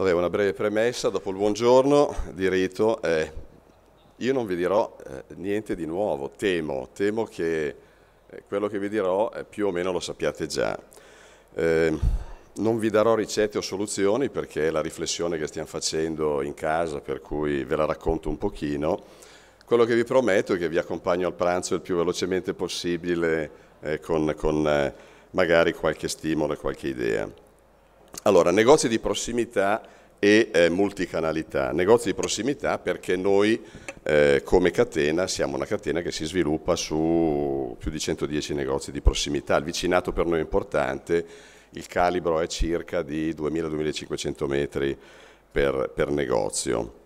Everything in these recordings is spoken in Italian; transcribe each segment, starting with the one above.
Vabbè, una breve premessa, dopo il buongiorno di rito, eh, io non vi dirò eh, niente di nuovo, temo, temo che eh, quello che vi dirò eh, più o meno lo sappiate già. Ehm, non vi darò ricette o soluzioni perché è la riflessione che stiamo facendo in casa, per cui ve la racconto un pochino. Quello che vi prometto è che vi accompagno al pranzo il più velocemente possibile eh, con, con eh, magari qualche stimolo e qualche idea. Allora, negozi di prossimità e eh, multicanalità. Negozi di prossimità perché noi eh, come catena siamo una catena che si sviluppa su più di 110 negozi di prossimità. Il vicinato per noi è importante, il calibro è circa di 2.000-2.500 metri per, per negozio.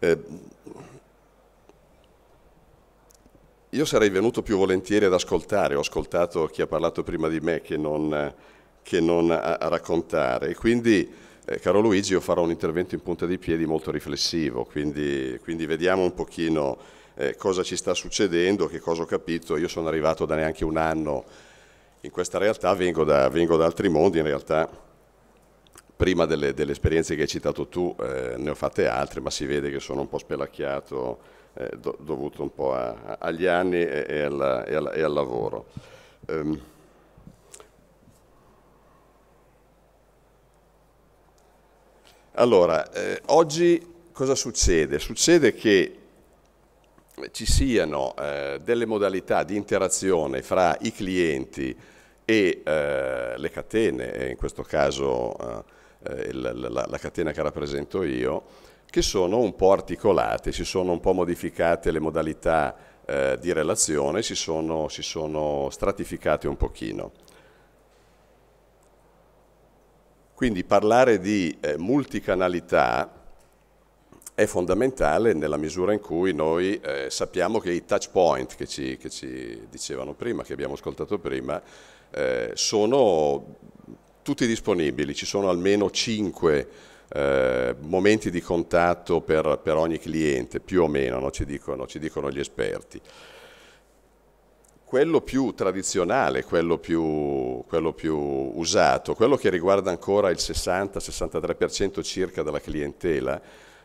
Eh, io sarei venuto più volentieri ad ascoltare, ho ascoltato chi ha parlato prima di me che non che non a, a raccontare. E quindi, eh, caro Luigi, io farò un intervento in punta di piedi molto riflessivo, quindi, quindi vediamo un pochino eh, cosa ci sta succedendo, che cosa ho capito. Io sono arrivato da neanche un anno in questa realtà, vengo da, vengo da altri mondi, in realtà prima delle, delle, esperienze che hai citato tu eh, ne ho fatte altre, ma si vede che sono un po' spelacchiato, eh, do, dovuto un po' a, a, agli anni e, e, alla, e, alla, e al lavoro. Um, Allora, eh, oggi cosa succede? Succede che ci siano eh, delle modalità di interazione fra i clienti e eh, le catene, in questo caso eh, la, la, la catena che rappresento io, che sono un po' articolate, si sono un po' modificate le modalità eh, di relazione, si sono, si sono, stratificate un pochino. Quindi parlare di eh, multicanalità è fondamentale nella misura in cui noi eh, sappiamo che i touch point che ci, che ci, dicevano prima, che abbiamo ascoltato prima, eh, sono tutti disponibili, ci sono almeno 5 eh, momenti di contatto per, per, ogni cliente, più o meno, no? ci, dicono, ci dicono gli esperti quello più tradizionale, quello più, quello più, usato, quello che riguarda ancora il 60-63% circa della clientela,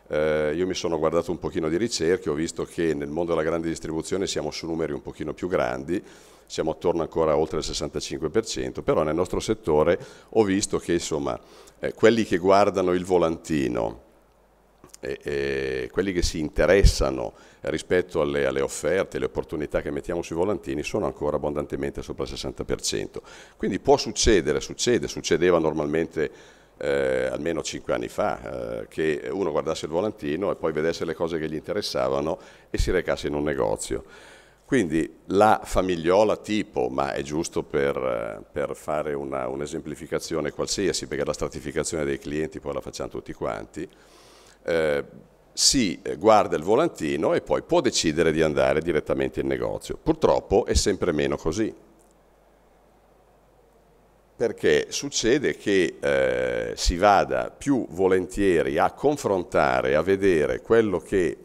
eh, io mi sono guardato un pochino di ricerche, ho visto che nel mondo della grande distribuzione siamo su numeri un pochino più grandi, siamo attorno ancora a oltre il 65%, però nel nostro settore ho visto che insomma, eh, quelli che guardano il volantino, e, e quelli che si interessano rispetto alle, alle offerte, alle opportunità che mettiamo sui volantini sono ancora abbondantemente sopra il 60%. Quindi può succedere, succede, succedeva normalmente eh, almeno 5 anni fa, eh, che uno guardasse il volantino e poi vedesse le cose che gli interessavano e si recasse in un negozio. Quindi la famigliola tipo, ma è giusto per, per fare un'esemplificazione un qualsiasi, perché la stratificazione dei clienti poi la facciamo tutti quanti, si guarda il volantino e poi può decidere di andare direttamente in negozio. Purtroppo è sempre meno così, perché succede che eh, si vada più volentieri a confrontare, a vedere quello che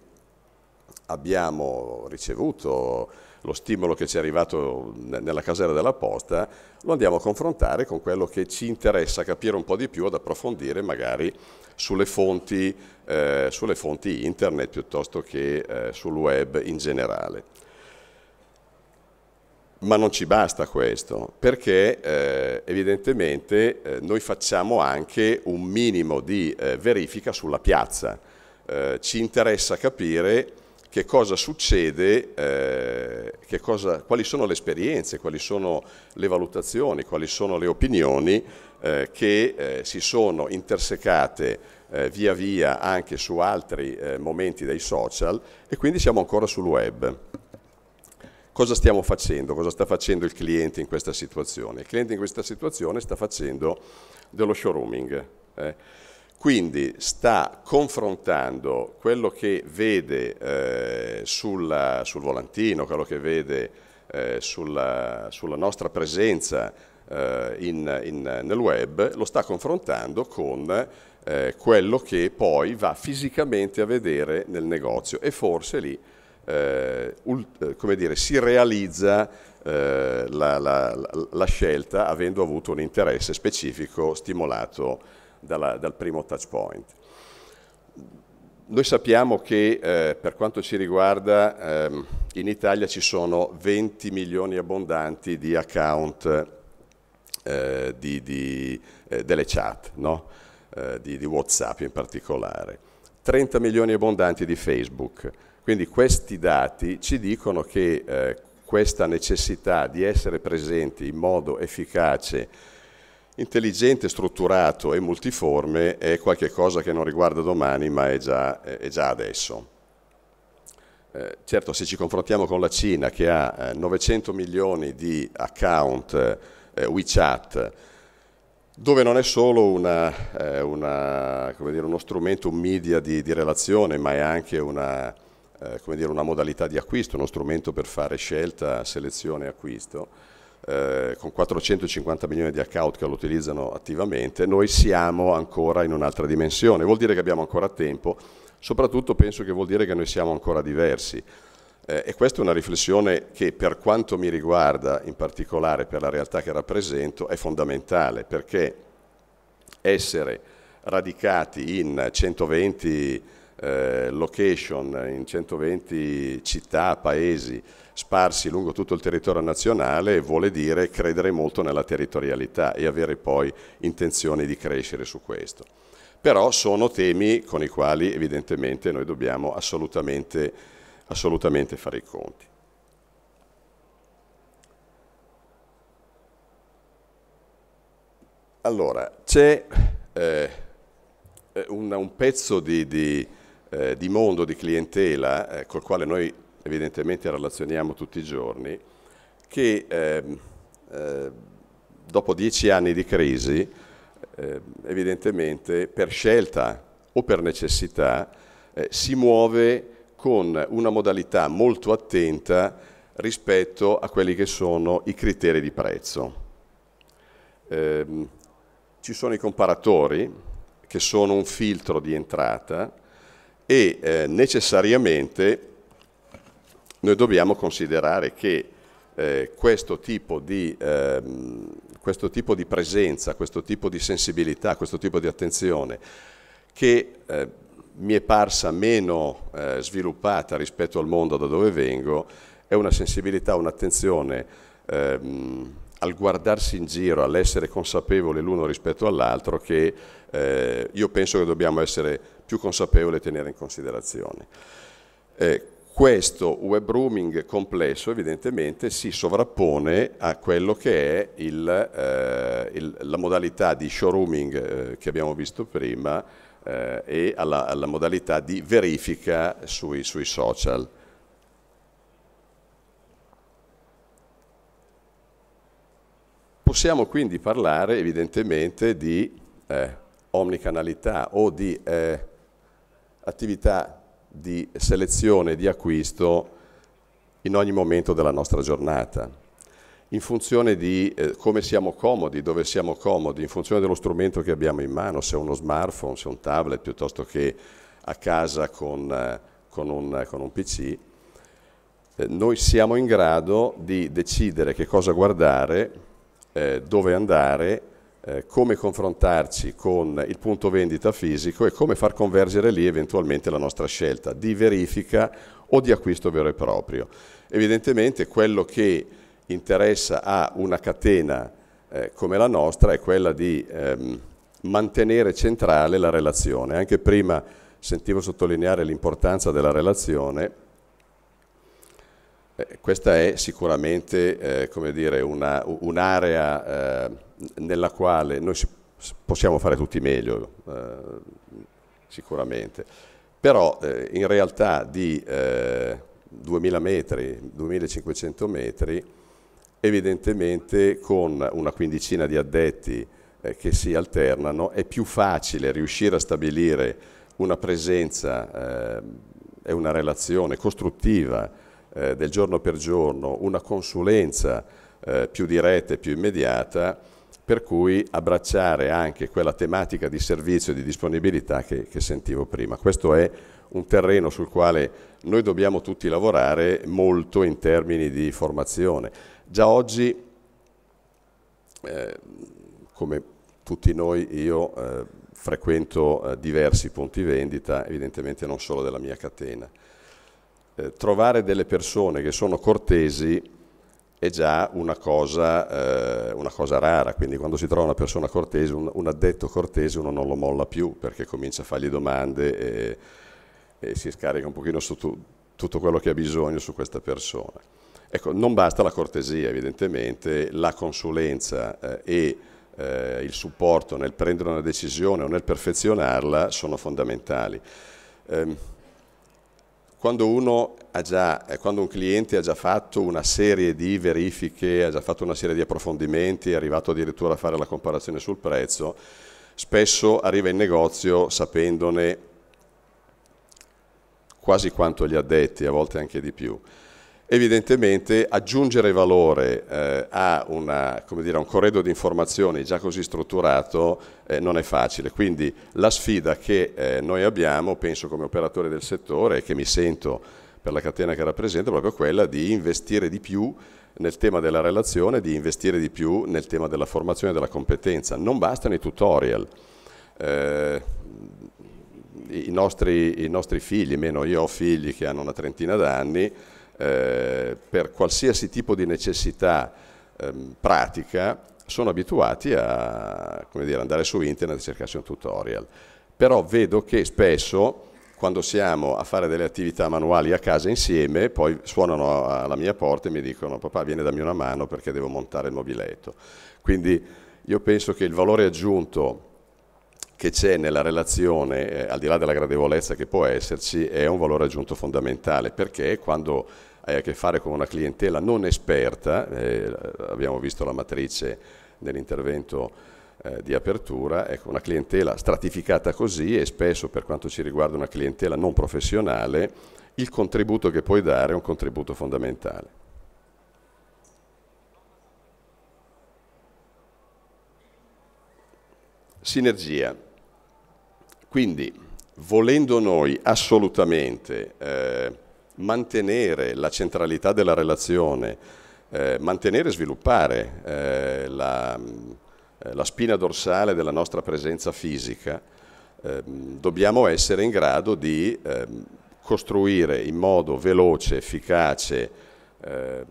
abbiamo ricevuto lo stimolo che ci è arrivato nella casella della posta, lo andiamo a confrontare con quello che ci interessa capire un po' di più, ad approfondire magari sulle fonti, eh, sulle fonti internet piuttosto che eh, sul web in generale. Ma non ci basta questo, perché eh, evidentemente eh, noi facciamo anche un minimo di eh, verifica sulla piazza. Eh, ci interessa capire che cosa succede, eh, che cosa, quali sono le esperienze, quali sono le valutazioni, quali sono le opinioni eh, che eh, si sono intersecate eh, via via anche su altri eh, momenti dei social e quindi siamo ancora sul web. Cosa stiamo facendo? Cosa sta facendo il cliente in questa situazione? Il cliente in questa situazione sta facendo dello showrooming. Eh. Quindi sta confrontando quello che vede eh, sulla, sul volantino, quello che vede eh, sulla, sulla, nostra presenza eh, in, in, nel web, lo sta confrontando con eh, quello che poi va fisicamente a vedere nel negozio e forse lì eh, eh, dire, si realizza la, la, la scelta avendo avuto un interesse specifico stimolato dalla, dal primo touch point. Noi sappiamo che eh, per quanto ci riguarda ehm, in Italia ci sono 20 milioni abbondanti di account eh, di, di, eh, delle chat, no? Eh, di, di Whatsapp in particolare, 30 milioni abbondanti di Facebook. Quindi questi dati ci dicono che eh, questa necessità di essere presenti in modo efficace intelligente, strutturato e multiforme è qualcosa che non riguarda domani ma è già, è già adesso. Eh, certo, se ci confrontiamo con la Cina che ha 900 eh, milioni di account eh, eh, WeChat, dove non è solo una, una, dire, uno strumento, un media di, di relazione, ma è anche una, dire, una modalità di acquisto, uno strumento per fare scelta, selezione e acquisto, eh, con 450 milioni di account che lo utilizzano attivamente, noi siamo ancora in un'altra dimensione. Vuol dire che abbiamo ancora tempo, soprattutto penso che vuol dire che noi siamo ancora diversi. Eh, e questa è una riflessione che per quanto mi riguarda, in particolare per la realtà che rappresento, è fondamentale, perché essere radicati in 120 eh, location in 120 città, paesi sparsi lungo tutto il territorio nazionale vuole dire credere molto nella territorialità e avere poi intenzioni di crescere su questo. Però sono temi con i quali evidentemente noi dobbiamo assolutamente, assolutamente fare i conti. Allora, c'è eh, un, un, pezzo di, di eh, di mondo, di clientela eh, col quale noi evidentemente relazioniamo tutti i giorni, che ehm, eh, dopo dieci anni di crisi, eh, evidentemente per scelta o per necessità, eh, si muove con una modalità molto attenta rispetto a quelli che sono i criteri di prezzo. Ehm, ci sono i comparatori, che sono un filtro di entrata, e eh, necessariamente noi dobbiamo considerare che eh, questo, tipo di, ehm, questo, tipo di, presenza, questo tipo di sensibilità, questo tipo di attenzione che eh, mi è parsa meno eh, sviluppata rispetto al mondo da dove vengo, è una sensibilità, un'attenzione ehm, al guardarsi in giro, all'essere consapevole l'uno rispetto all'altro che eh, io penso che dobbiamo essere più consapevoli e tenere in considerazione. Eh, questo web rooming complesso evidentemente si sovrappone a quello che è il, eh, il, la modalità di showrooming eh, che abbiamo visto prima eh, e alla, alla, modalità di verifica sui, sui social. Possiamo quindi parlare evidentemente di eh, omnicanalità o di eh, attività di selezione, di acquisto in ogni momento della nostra giornata, in funzione di eh, come siamo comodi, dove siamo comodi, in funzione dello strumento che abbiamo in mano, se è uno smartphone, se è un tablet, piuttosto che a casa con, eh, con, un, con un, PC, eh, noi siamo in grado di decidere che cosa guardare eh, dove andare, eh, come confrontarci con il punto vendita fisico e come far convergere lì eventualmente la nostra scelta di verifica o di acquisto vero e proprio. Evidentemente quello che interessa a una catena eh, come la nostra è quella di ehm, mantenere centrale la relazione. Anche prima sentivo sottolineare l'importanza della relazione eh, questa è sicuramente eh, dire, una, un'area eh, nella quale noi si, possiamo fare tutti meglio, eh, sicuramente. Però eh, in realtà di 2000 eh, metri, 2500 metri, evidentemente con una quindicina di addetti che si alternano è più facile riuscire a stabilire una presenza e una relazione costruttiva eh, del giorno per giorno, una consulenza eh, più diretta e più immediata, per cui abbracciare anche quella tematica di servizio e di disponibilità che, che sentivo prima. Questo è un terreno sul quale noi dobbiamo tutti lavorare molto in termini di formazione. Già oggi, eh, come tutti noi, io eh, frequento eh, diversi punti vendita, evidentemente non solo della mia catena. Eh, trovare delle persone che sono cortesi è già una cosa, eh, una cosa, rara, quindi quando si trova una persona cortese, un, un, addetto cortese uno non lo molla più perché comincia a fargli domande e, e si scarica un pochino su tu, tutto quello che ha bisogno su questa persona. Ecco, non basta la cortesia evidentemente, la consulenza eh, e eh, il supporto nel prendere una decisione o nel perfezionarla sono fondamentali. Eh, quando, già, eh, quando, un cliente ha già fatto una serie di verifiche, ha già fatto una serie di approfondimenti, è arrivato addirittura a fare la comparazione sul prezzo, spesso arriva in negozio sapendone quasi quanto gli addetti, a volte anche di più evidentemente aggiungere valore eh, a, una, dire, a, un corredo di informazioni già così strutturato eh, non è facile, quindi la sfida che eh, noi abbiamo, penso come operatore del settore e che mi sento per la catena che rappresento, è proprio quella di investire di più nel tema della relazione, di investire di più nel tema della formazione e della competenza. Non bastano i tutorial. Eh, I nostri, I nostri figli, meno io ho figli che hanno una trentina d'anni, eh, per qualsiasi tipo di necessità ehm, pratica sono abituati a dire, andare su internet e cercarsi un tutorial. Però vedo che spesso quando siamo a fare delle attività manuali a casa insieme, poi suonano alla mia porta e mi dicono papà vieni dammi una mano perché devo montare il mobiletto. Quindi io penso che il valore aggiunto che c'è nella relazione, eh, al di là della gradevolezza che può esserci, è un valore aggiunto fondamentale perché quando hai a che fare con una clientela non esperta, eh, abbiamo visto la matrice nell'intervento eh, di apertura, ecco, una clientela stratificata così e spesso per quanto ci riguarda una clientela non professionale, il contributo che puoi dare è un contributo fondamentale. Sinergia. Quindi, volendo noi assolutamente eh, mantenere la centralità della relazione, eh, mantenere e sviluppare eh, la, eh, la, spina dorsale della nostra presenza fisica, ehm, dobbiamo essere in grado di ehm, costruire in modo veloce, efficace, ehm,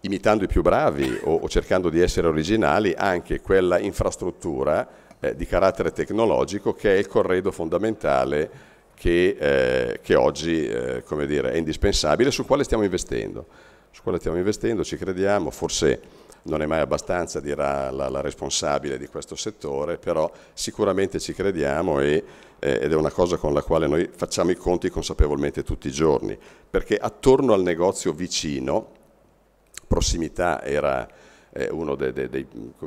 imitando i più bravi o, o cercando di essere originali, anche quella infrastruttura eh, di carattere tecnologico che è il corredo fondamentale che, eh, che oggi eh, dire, è indispensabile, sul quale stiamo investendo. Su quale stiamo investendo, ci crediamo, forse non è mai abbastanza, dirà la, la responsabile di questo settore, però sicuramente ci crediamo e, eh, ed è una cosa con la quale noi facciamo i conti consapevolmente tutti i giorni, perché attorno al negozio vicino, prossimità era eh, uno dei, dei, dei,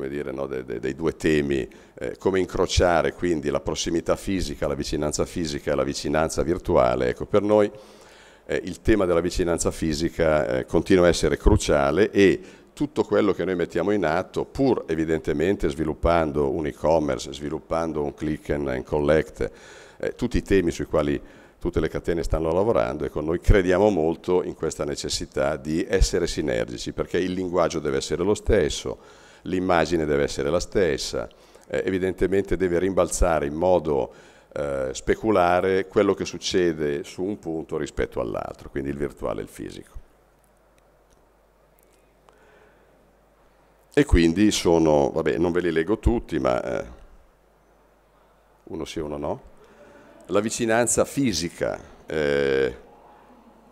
dire, no, dei, due temi, eh, come incrociare quindi la prossimità fisica, la vicinanza fisica e la vicinanza virtuale. Ecco, per noi eh, il tema della vicinanza fisica eh, continua a essere cruciale e tutto quello che noi mettiamo in atto, pur evidentemente sviluppando un e-commerce, sviluppando un click and, and collect, eh, tutti i temi sui quali tutte le catene stanno lavorando, ecco, noi crediamo molto in questa necessità di essere sinergici, perché il linguaggio deve essere lo stesso, l'immagine deve essere la stessa, eh, evidentemente deve rimbalzare in modo eh, speculare quello che succede su un punto rispetto all'altro, quindi il virtuale e il fisico. E quindi sono, vabbè, non ve li leggo tutti, ma eh, uno sì, uno no la vicinanza fisica, eh,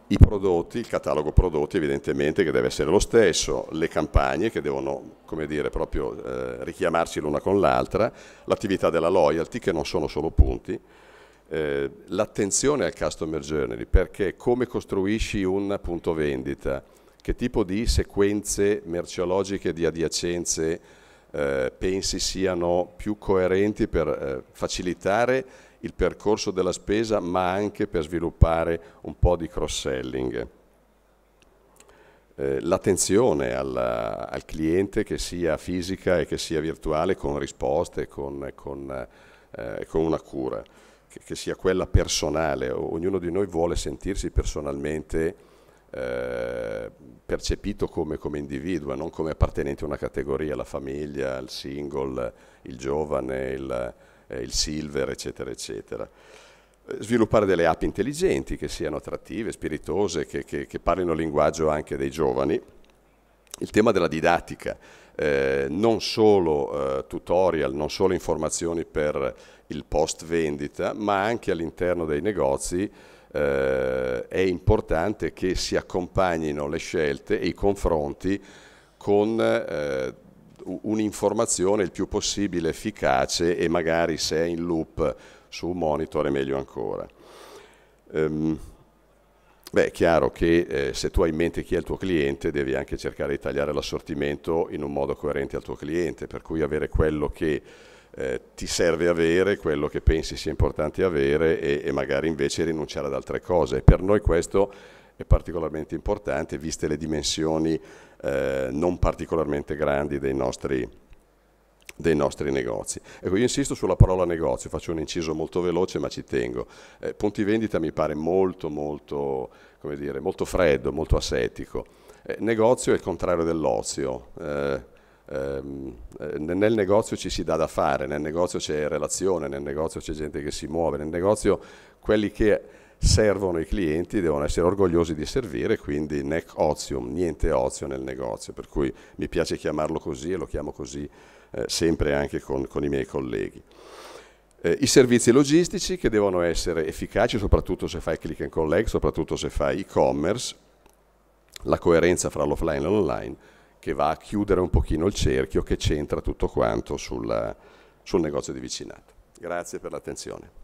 i prodotti, il catalogo prodotti evidentemente che deve essere lo stesso, le campagne che devono come dire, proprio eh, richiamarsi l'una con l'altra, l'attività della loyalty che non sono solo punti, eh, l'attenzione al customer journey perché come costruisci un punto vendita, che tipo di sequenze merceologiche di adiacenze eh, pensi siano più coerenti per eh, facilitare il percorso della spesa ma anche per sviluppare un po' di cross-selling. Eh, l'attenzione al cliente che sia fisica e che sia virtuale con risposte, con, con, eh, con una cura, che, che, sia quella personale, ognuno di noi vuole sentirsi personalmente eh, percepito come, come individuo e non come appartenente a una categoria, la famiglia, il single, il giovane, il, eh, il silver, eccetera, eccetera. Eh, sviluppare delle app intelligenti che siano attrattive, spiritose, che, che, che parlino il linguaggio anche dei giovani. Il tema della didattica, eh, non solo eh, tutorial, non solo informazioni per il post vendita, ma anche all'interno dei negozi eh, è importante che si accompagnino le scelte e i confronti con eh, un'informazione il più possibile efficace e magari se è in loop su un monitor è meglio ancora. Um, beh, è chiaro che eh, se tu hai in mente chi è il tuo cliente devi anche cercare di tagliare l'assortimento in un modo coerente al tuo cliente, per cui avere quello che eh, ti serve avere, quello che pensi sia importante avere e, e magari invece rinunciare ad altre cose. Per noi questo è particolarmente importante, viste le dimensioni eh, non particolarmente grandi dei nostri, dei nostri negozi. Ecco, io insisto sulla parola negozio, faccio un inciso molto veloce ma ci tengo. Eh, punti vendita mi pare molto, molto, come dire, molto freddo, molto asettico. Eh, negozio è il contrario dell'ozio. Eh, ehm, eh nel negozio ci si dà da fare, nel negozio c'è relazione, nel negozio c'è gente che si muove, nel negozio quelli che servono i clienti, devono essere orgogliosi di servire, quindi nec ozium, niente ozio nel negozio, per cui mi piace chiamarlo così e lo chiamo così eh, sempre anche con, con, i miei colleghi. Eh, I servizi logistici che devono essere efficaci, soprattutto se fai click and collect, soprattutto se fai e-commerce, la coerenza fra l'offline e l'online che va a chiudere un pochino il cerchio che c'entra tutto quanto sulla, sul negozio di vicinato. Grazie per l'attenzione.